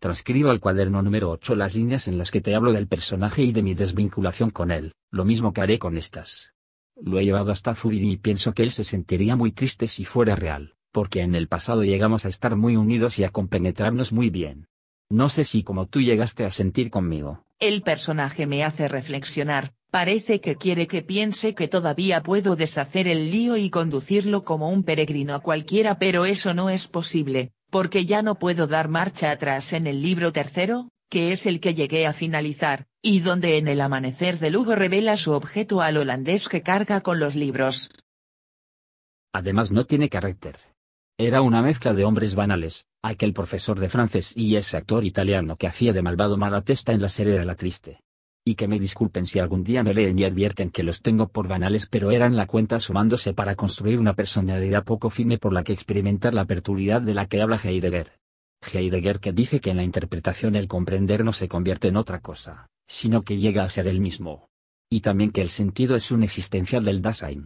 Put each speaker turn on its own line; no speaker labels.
Transcribo al cuaderno número 8 las líneas en las que te hablo del personaje y de mi desvinculación con él, lo mismo que haré con estas. Lo he llevado hasta Fubini y pienso que él se sentiría muy triste si fuera real, porque en el pasado llegamos a estar muy unidos y a compenetrarnos muy bien. No sé si como tú llegaste a sentir conmigo.
El personaje me hace reflexionar, parece que quiere que piense que todavía puedo deshacer el lío y conducirlo como un peregrino a cualquiera pero eso no es posible, porque ya no puedo dar marcha atrás en el libro tercero, que es el que llegué a finalizar, y donde en el amanecer de Lugo revela su objeto al holandés que carga con los libros.
Además no tiene carácter. Era una mezcla de hombres banales, aquel profesor de francés y ese actor italiano que hacía de malvado Malatesta en la serie La Triste y que me disculpen si algún día me leen y advierten que los tengo por banales pero eran la cuenta sumándose para construir una personalidad poco firme por la que experimentar la aperturidad de la que habla Heidegger. Heidegger que dice que en la interpretación el comprender no se convierte en otra cosa, sino que llega a ser el mismo. Y también que el sentido es un existencial del Dasein,